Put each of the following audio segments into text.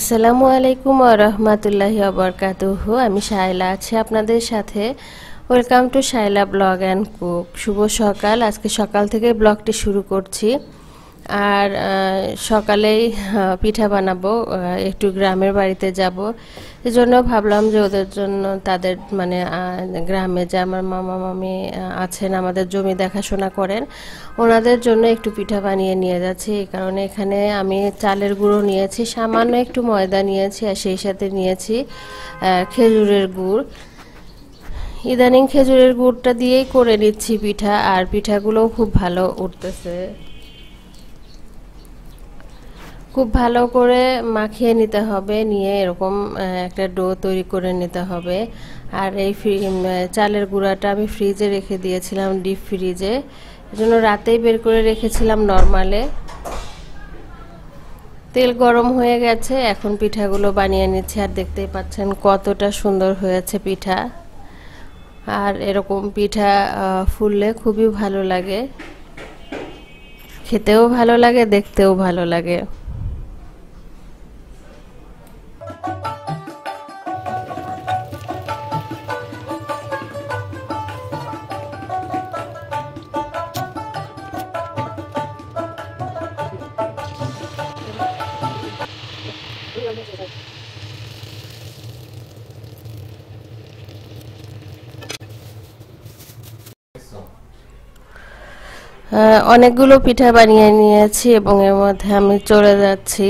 আসসালামু আলাইকুম রহমতুল্লাহি আবরকাতুহ আমি শায়লা আছি আপনাদের সাথে welcome to Shayla blog and cook শুভ সকাল আজকে সকাল থেকে ব্লগটি শুরু করছি আর সকালেই পিঠা বানাবো একটু গ্রামের বাড়িতে যাব জন্য ভাবলাম যে ওদের জন্য তাদের মানে গ্রামে যে আমার মামা মামি আছেন আমাদের জমি দেখাশোনা করেন ওনাদের জন্য একটু পিঠা বানিয়ে নিয়ে যাচ্ছি এই কারণে এখানে আমি চালের গুঁড়ো নিয়েছি সামান্য একটু ময়দা নিয়েছি আর সেই সাথে নিয়েছি খেজুরের গুড় ইদানিং খেজুরের গুড়টা দিয়েই করে নিচ্ছি পিঠা আর পিঠাগুলোও খুব ভালো উঠতেছে খুব ভালো করে মাখিয়ে নিতে হবে নিয়ে এরকম একটা ডো তৈরি করে নিতে হবে আর এই চালের গুঁড়াটা আমি ফ্রিজে রেখে দিয়েছিলাম ডিপ ফ্রিজে জন্য রাতেই বের করে রেখেছিলাম নর্মালে তেল গরম হয়ে গেছে এখন পিঠাগুলো বানিয়ে নিচ্ছি আর দেখতেই পাচ্ছেন কতটা সুন্দর হয়েছে পিঠা আর এরকম পিঠা ফুললে খুবই ভালো লাগে খেতেও ভালো লাগে দেখতেও ভালো লাগে অনেকগুলো পিঠা বানিয়ে নিয়েছি এবং এর মধ্যে আমি চলে যাচ্ছি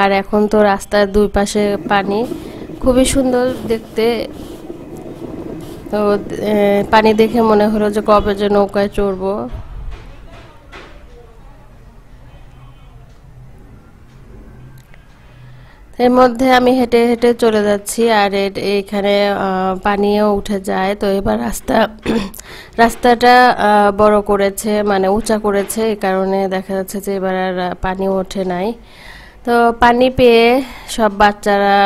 আর এখন তো রাস্তার দুই পাশে পানি খুবই সুন্দর দেখতে তো পানি দেখে মনে হলো যে কবে যে নৌকায় চড়বো এর মধ্যে আমি হেঁটে হেঁটে চলে যাচ্ছি আর এখানে পানিও উঠে যায় তো এবার রাস্তা রাস্তাটা বড় করেছে মানে উঁচা করেছে এই কারণে দেখা যাচ্ছে যে এবার আর পানি ওঠে নাই তো পানি পেয়ে সব বাচ্চারা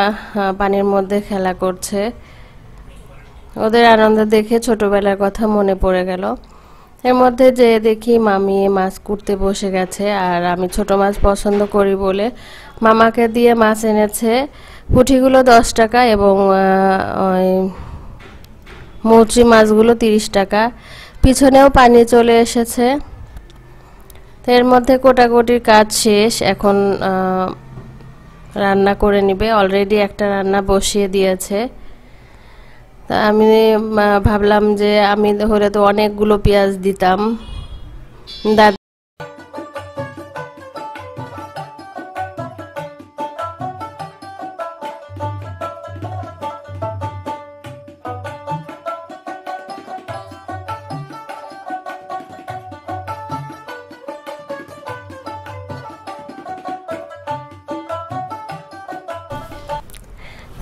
পানির মধ্যে খেলা করছে ওদের আনন্দ দেখে ছোটবেলার কথা মনে পড়ে গেল এর মধ্যে যে দেখি মামি মাছ কুড়তে বসে গেছে আর আমি ছোট মাছ পছন্দ করি বলে মামাকে দিয়ে মাছ এনেছে পুঁঠিগুলো দশ টাকা এবং মৌচি মাছগুলো তিরিশ টাকা পিছনেও পানি চলে এসেছে এর মধ্যে কোটাকোটির কাজ শেষ এখন রান্না করে নিবে অলরেডি একটা রান্না বসিয়ে দিয়েছে তা আমি ভাবলাম যে আমি হলে তো অনেকগুলো পেঁয়াজ দিতাম দাদা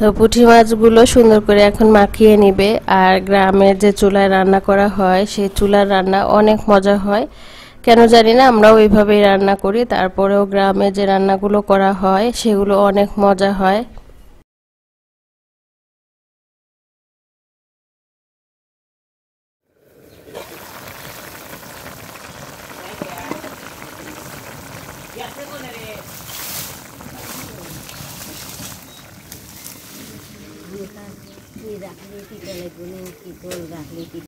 তো পুঁটি মাছগুলো সুন্দর করে এখন মাখিয়ে নিবে আর গ্রামের যে চুলায় রান্না করা হয় সেই চুলার রান্না অনেক মজা হয় কেন জানি না আমরা ওইভাবেই রান্না করি তারপরেও গ্রামে যে রান্নাগুলো করা হয় সেগুলো অনেক মজা হয় রাখলে কি রাখলে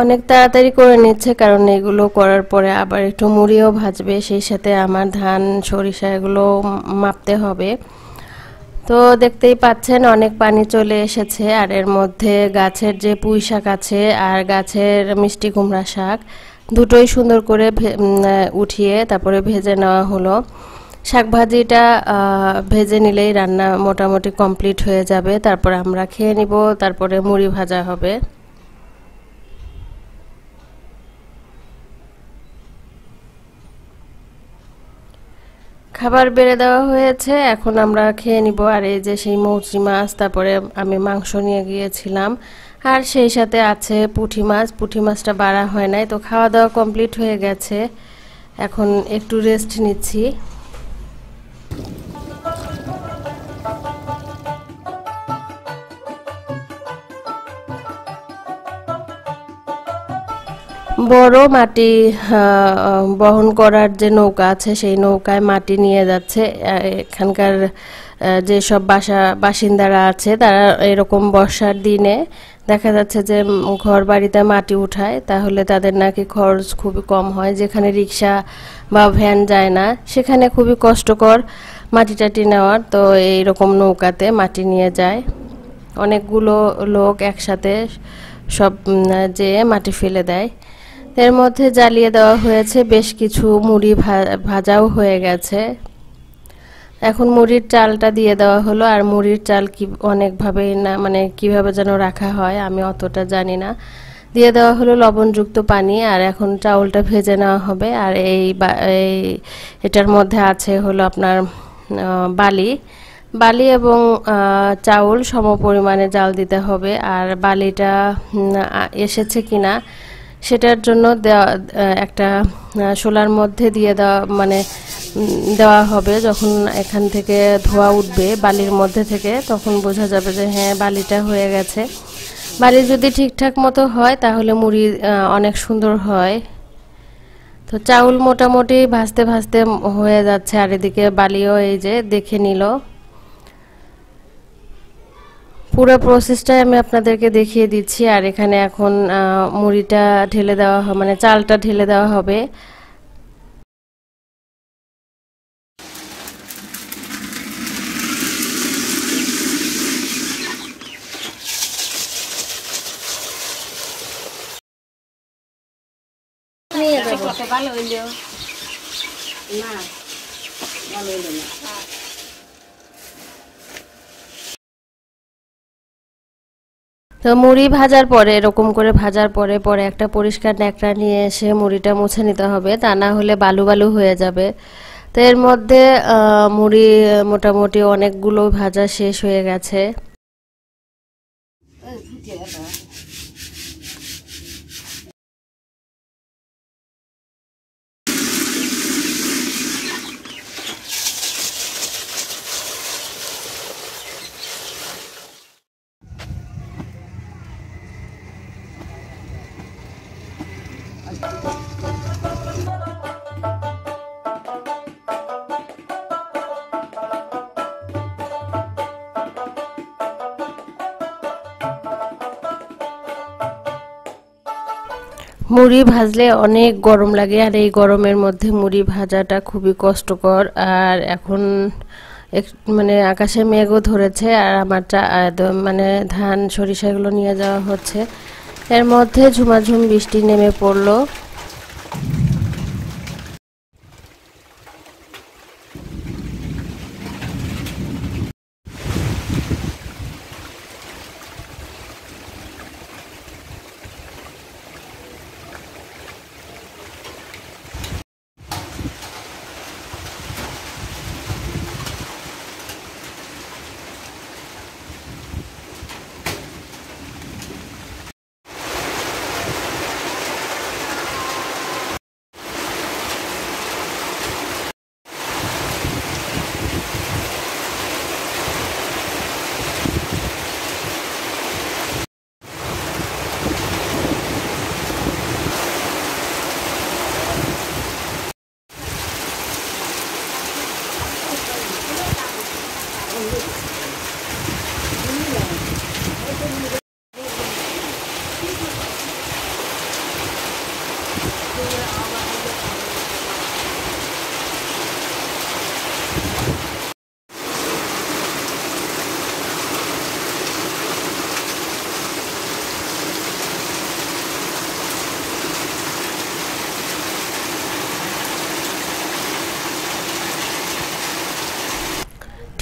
অনেক তাড়াতাড়ি করে নিচ্ছে কারণ এগুলো করার পরে আবার একটু মুড়িও ভাজবে সেই সাথে আমার ধান সরিষা এগুলো মাপতে হবে তো দেখতেই পাচ্ছেন অনেক পানি চলে এসেছে আর এর মধ্যে গাছের যে পুঁই শাক আছে আর গাছের মিষ্টি কুমড়া শাক দুটোই সুন্দর করে উঠিয়ে তারপরে ভেজে নেওয়া হলো শাক ভাজিটা ভেজে নিলেই রান্না মোটামুটি কমপ্লিট হয়ে যাবে তারপর আমরা খেয়ে নিব তারপরে মুড়ি ভাজা হবে খাবার বেড়ে দেওয়া হয়েছে এখন আমরা খেয়ে নিব আর এই যে সেই মৌচি মাছ তারপরে আমি মাংস নিয়ে গিয়েছিলাম আর সেই সাথে আছে পুঁঠি মাছ পুঁঠি মাছটা বাড়া হয় নাই তো খাওয়া দাওয়া কমপ্লিট হয়ে গেছে এখন একটু রেস্ট নিচ্ছি বড় মাটি বহন করার যে নৌকা আছে সেই নৌকায় মাটি নিয়ে যাচ্ছে এখানকার যেসব বাসা বাসিন্দারা আছে তারা এরকম বর্ষার দিনে দেখা যাচ্ছে যে ঘর বাড়িতে মাটি উঠায় তাহলে তাদের নাকি খরচ খুবই কম হয় যেখানে রিক্সা বা ভ্যান যায় না সেখানে খুবই কষ্টকর মাটি টাটি নেওয়ার তো এই রকম নৌকাতে মাটি নিয়ে যায় অনেকগুলো লোক একসাথে সব যে মাটি ফেলে দেয় এর মধ্যে জ্বালিয়ে দেওয়া হয়েছে বেশ কিছু মুড়ি ভাজাও হয়ে গেছে এখন মুড়ির চালটা দিয়ে দেওয়া হলো আর মুড়ির চাল কি অনেকভাবেই না মানে কিভাবে যেন রাখা হয় আমি অতটা জানি না দিয়ে দেওয়া হলো লবণযুক্ত পানি আর এখন চাউলটা ভেজে নেওয়া হবে আর এই এটার মধ্যে আছে হলো আপনার বালি বালি এবং চাউল সম পরিমাণে জাল দিতে হবে আর বালিটা এসেছে কিনা সেটার জন্য দেওয়া একটা শোলার মধ্যে দিয়ে দেওয়া মানে দেওয়া হবে যখন এখান থেকে ধোয়া উঠবে বালির মধ্যে থেকে তখন বোঝা যাবে যে হ্যাঁ বালিটা হয়ে গেছে বালি যদি ঠিকঠাক মতো হয় তাহলে মুড়ি অনেক সুন্দর হয় তো চাউল মোটামুটি ভাজতে ভাজতে হয়ে যাচ্ছে আর এদিকে বালিও এই যে দেখে নিল পুরো প্রসেসটাই আমি আপনাদেরকে দেখিয়ে দিচ্ছি আর এখানে এখন মুড়িটা ঢেলে দেওয়া হবে মানে চালটা ঢেলে দেওয়া হবে ভালো হইল না ভালো হইল না তো মুড়ি ভাজার পরে এরকম করে ভাজার পরে পরে একটা পরিষ্কার ন্যাকড়া নিয়ে এসে মুড়িটা মুছে নিতে হবে তা না হলে বালু বালু হয়ে যাবে তো এর মধ্যে মুড়ি মোটামুটি অনেকগুলো ভাজা শেষ হয়ে গেছে মুড়ি ভাজলে অনেক গরম লাগে আর এই গরমের মধ্যে মুড়ি ভাজাটা খুবই কষ্টকর আর এখন এক মানে আকাশে মেঘও ধরেছে আর আমার মানে ধান সরিষাগুলো নিয়ে যাওয়া হচ্ছে এর মধ্যে ঝুমাঝুম বৃষ্টি নেমে পড়লো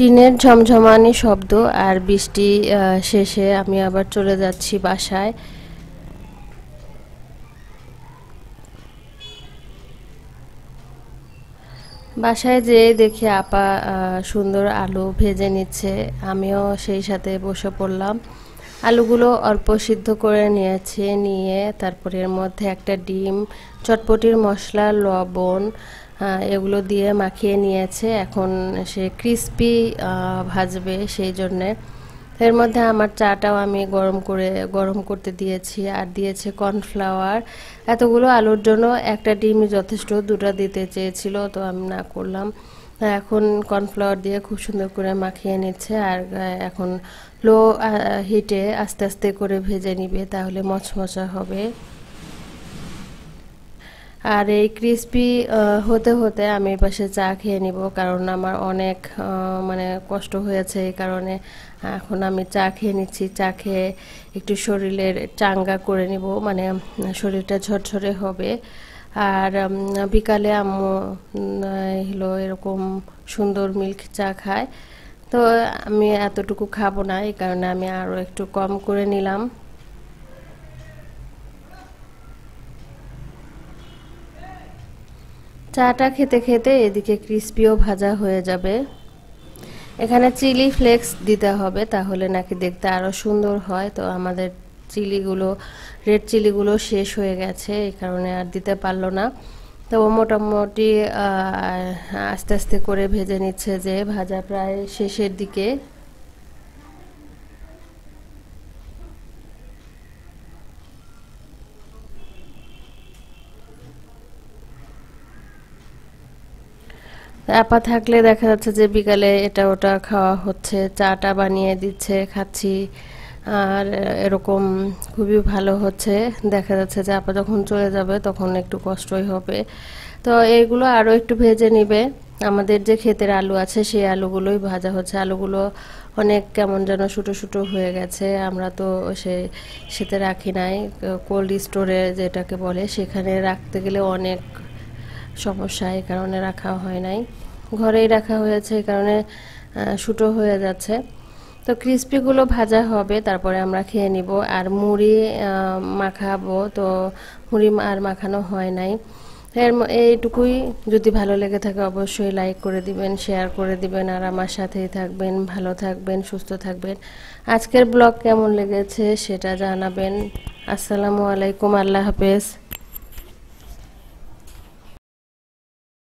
টিনের ঝমঝমানি শব্দ আর বৃষ্টি শেষে আমি আবার চলে যাচ্ছি বাসায় বাসায় যেয়ে দেখি আপা সুন্দর আলু ভেজে নিচ্ছে আমিও সেই সাথে বসে পড়লাম আলুগুলো অল্প সিদ্ধ করে নিয়েছে নিয়ে তারপরে এর মধ্যে একটা ডিম চটপটির মশলা লবণ হ্যাঁ, এগুলো দিয়ে মাখিয়ে নিয়েছে এখন সে ক্রিস্পি ভাজবে সেই জন্যে এর মধ্যে আমার চাটাও আমি গরম করে গরম করতে দিয়েছি আর দিয়েছে কর্নফ্লাওয়ার এতগুলো আলুর জন্য একটা ডিম যথেষ্ট দুটো দিতে চেয়েছিল তো আমি না করলাম এখন কর্নফ্লাওয়ার দিয়ে খুব সুন্দর করে মাখিয়ে নিচ্ছে আর এখন লো হিটে আস্তে আস্তে করে ভেজে নিবে তাহলে মচমচা হবে আর এই ক্রিসপি হতে হতে আমি পাশে চা খেয়ে নিব কারণ আমার অনেক মানে কষ্ট হয়েছে এই কারণে এখন আমি চা খেয়ে নিচ্ছি চা খেয়ে একটু শরীরের চাঙ্গা করে নিব মানে শরীরটা ঝরঝরে হবে আর বিকালে আম্মু হলো এরকম সুন্দর মিল্ক চা খায় তো আমি এতটুকু খাবো না এই কারণে আমি আরও একটু কম করে নিলাম চাটা খেতে খেতে এদিকে ক্রিস্পিও ভাজা হয়ে যাবে এখানে চিলি ফ্লেক্স দিতে হবে তাহলে নাকি দেখতে আরও সুন্দর হয় তো আমাদের চিলিগুলো রেড চিলিগুলো শেষ হয়ে গেছে এই কারণে আর দিতে পারলো না তো মোটামুটি আস্তে আস্তে করে ভেজে নিচ্ছে যে ভাজা প্রায় শেষের দিকে আপা থাকলে দেখা যাচ্ছে যে বিকালে এটা ওটা খাওয়া হচ্ছে চাটা বানিয়ে দিচ্ছে খাচ্ছি আর এরকম খুবই ভালো হচ্ছে দেখা যাচ্ছে যে আপা যখন চলে যাবে তখন একটু কষ্টই হবে তো এইগুলো আরও একটু ভেজে নিবে আমাদের যে ক্ষেতের আলু আছে সেই আলুগুলোই ভাজা হচ্ছে আলুগুলো অনেক কেমন যেন ছোটো ছোটো হয়ে গেছে আমরা তো সে সেতে রাখি নাই কোল্ড স্টোরে যেটাকে বলে সেখানে রাখতে গেলে অনেক সমস্যা এই কারণে রাখা হয় নাই ঘরেই রাখা হয়েছে এই কারণে শুটো হয়ে যাচ্ছে তো ক্রিস্পিগুলো ভাজা হবে তারপরে আমরা খেয়ে নিব আর মুড়ি মাখাবো তো মুড়ি আর মাখানো হয় নাই এর এইটুকুই যদি ভালো লেগে থাকে অবশ্যই লাইক করে দিবেন শেয়ার করে দিবেন আর আমার সাথেই থাকবেন ভালো থাকবেন সুস্থ থাকবেন আজকের ব্লগ কেমন লেগেছে সেটা জানাবেন আসসালামু আলাইকুম আল্লাহ হাফেজ